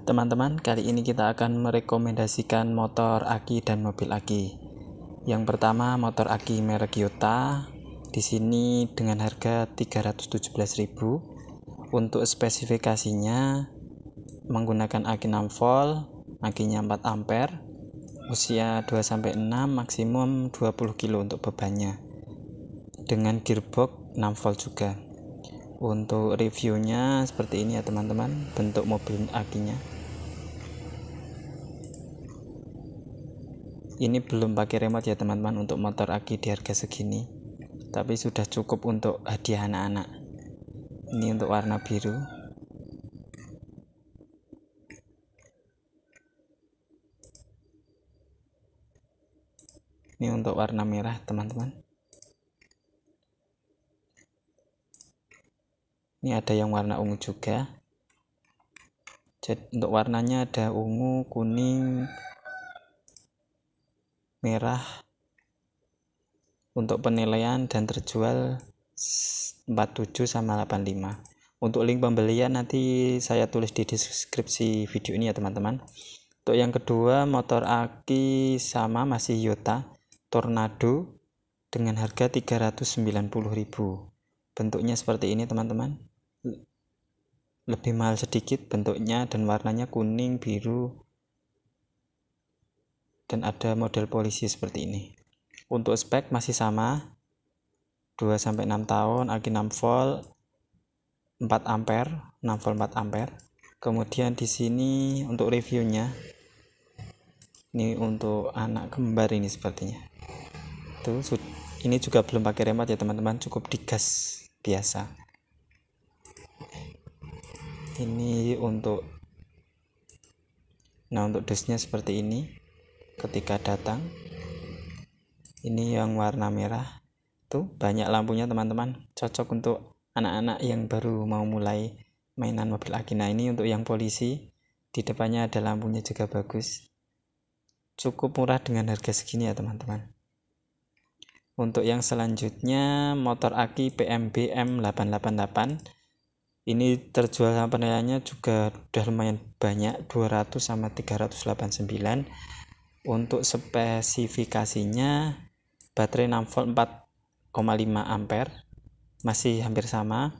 Teman-teman, kali ini kita akan merekomendasikan motor aki dan mobil aki. Yang pertama, motor aki merek Yota. Di sini dengan harga 317.000. Untuk spesifikasinya menggunakan aki 6 volt, akinya 4 ampere, usia 2 6 maksimum 20 kilo untuk bebannya. Dengan gearbox 6 volt juga untuk reviewnya seperti ini ya teman-teman bentuk mobil akinya ini belum pakai remote ya teman-teman untuk motor aki di harga segini tapi sudah cukup untuk hadiah anak-anak ini untuk warna biru ini untuk warna merah teman-teman ini ada yang warna ungu juga jadi untuk warnanya ada ungu kuning merah untuk penilaian dan terjual 47 sama 85 untuk link pembelian nanti saya tulis di deskripsi video ini ya teman-teman untuk yang kedua motor aki sama masih Yota Tornado dengan harga 390.000 bentuknya seperti ini teman-teman lebih mahal sedikit bentuknya dan warnanya kuning, biru dan ada model polisi seperti ini. Untuk spek masih sama 2 6 tahun, aki 6 volt 4 ampere, 6 volt 4 ampere. Kemudian di sini untuk reviewnya ini untuk anak kembar ini sepertinya itu ini juga belum pakai remote ya teman-teman cukup digas biasa ini untuk nah untuk dusnya seperti ini ketika datang ini yang warna merah tuh banyak lampunya teman-teman cocok untuk anak-anak yang baru mau mulai mainan mobil akina ini untuk yang polisi di depannya ada lampunya juga bagus cukup murah dengan harga segini ya teman-teman untuk yang selanjutnya motor aki PMBM 888 ini terjual sama penilaiannya juga udah lumayan banyak 200 sama 389 untuk spesifikasinya baterai 6 volt 4,5 ampere masih hampir sama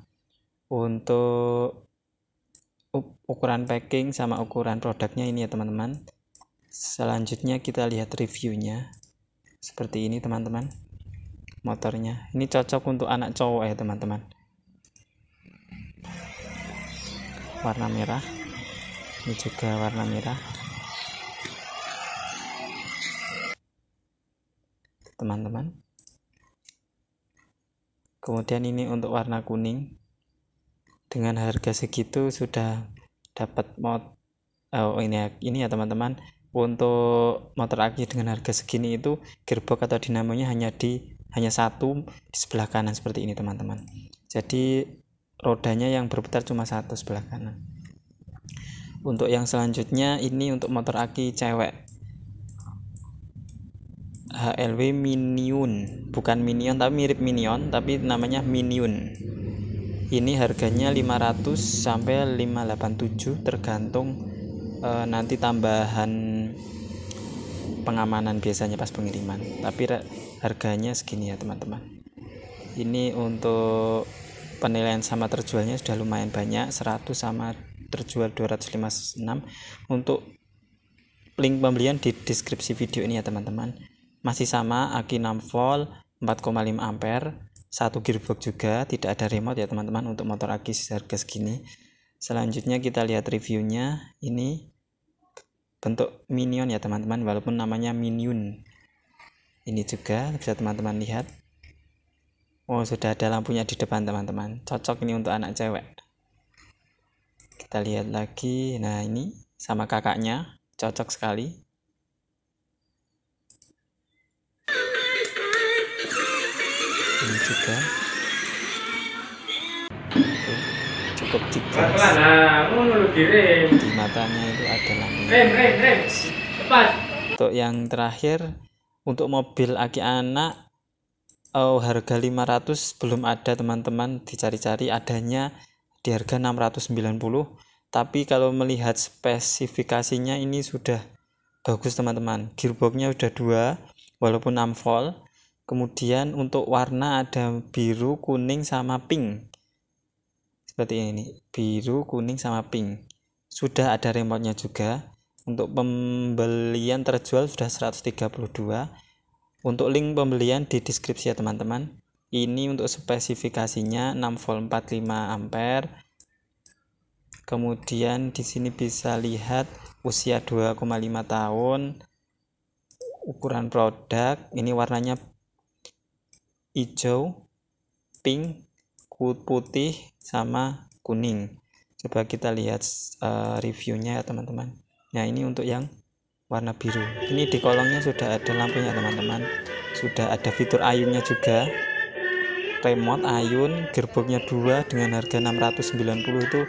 untuk ukuran packing sama ukuran produknya ini ya teman-teman selanjutnya kita lihat reviewnya seperti ini teman-teman motornya ini cocok untuk anak cowok ya teman-teman warna merah ini juga warna merah teman-teman kemudian ini untuk warna kuning dengan harga segitu sudah dapat mod oh ini ya ini ya teman-teman untuk motor aki dengan harga segini itu gearbox atau dinamonya hanya di hanya satu di sebelah kanan seperti ini teman-teman jadi rodanya yang berputar cuma satu sebelah kanan untuk yang selanjutnya ini untuk motor aki cewek HLW Minion bukan Minion tapi mirip Minion tapi namanya Minion ini harganya 500 sampai 587 tergantung e, nanti tambahan pengamanan biasanya pas pengiriman tapi harganya segini ya teman-teman ini untuk penilaian sama terjualnya sudah lumayan banyak 100 sama terjual 256 untuk link pembelian di deskripsi video ini ya teman-teman masih sama aki 6 volt 4,5 ampere satu gearbox juga tidak ada remote ya teman-teman untuk motor aki harga segini selanjutnya kita lihat reviewnya ini bentuk minion ya teman-teman walaupun namanya minion ini juga bisa teman-teman lihat Oh sudah ada lampunya di depan teman-teman Cocok ini untuk anak cewek Kita lihat lagi Nah ini sama kakaknya Cocok sekali Ini juga Cukup tiga Di matanya itu ada lampunya Untuk yang terakhir Untuk mobil aki anak oh, harga 500 belum ada teman-teman dicari-cari adanya di harga 690 tapi kalau melihat spesifikasinya ini sudah bagus teman-teman gearboxnya sudah dua walaupun 6 volt kemudian untuk warna ada biru kuning sama pink seperti ini biru kuning sama pink sudah ada remote nya juga untuk pembelian terjual sudah 132 untuk link pembelian di deskripsi ya teman-teman. Ini untuk spesifikasinya 6 volt 45 ampere. Kemudian di sini bisa lihat usia 2,5 tahun. Ukuran produk, ini warnanya hijau, pink, putih sama kuning. Coba kita lihat uh, reviewnya ya teman-teman. Nah, ini untuk yang warna biru ini di kolongnya sudah ada lampunya teman-teman sudah ada fitur ayunnya juga remote ayun gearboxnya dua dengan harga 690 itu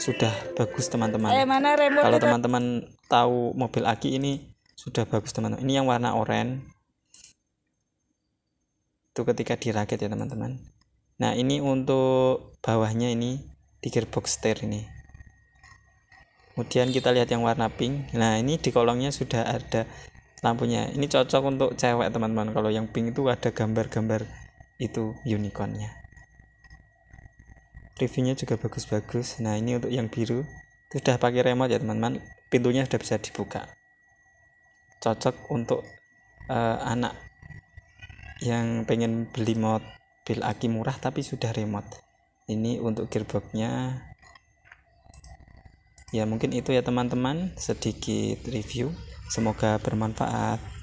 sudah bagus teman-teman eh, kalau teman-teman tahu mobil aki ini sudah bagus teman-teman ini yang warna oranye itu ketika dirakit ya teman-teman nah ini untuk bawahnya ini di gearbox steer ini kemudian kita lihat yang warna pink nah ini di kolongnya sudah ada lampunya ini cocok untuk cewek teman-teman kalau yang pink itu ada gambar-gambar itu unicornnya reviewnya juga bagus-bagus nah ini untuk yang biru sudah pakai remote ya teman-teman pintunya sudah bisa dibuka cocok untuk uh, anak yang pengen beli mobil aki murah tapi sudah remote ini untuk gearboxnya ya mungkin itu ya teman-teman sedikit review semoga bermanfaat